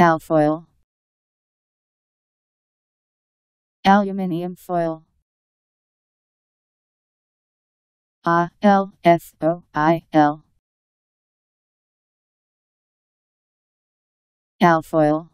Alfoil Aluminium foil A L F O I L Alfoil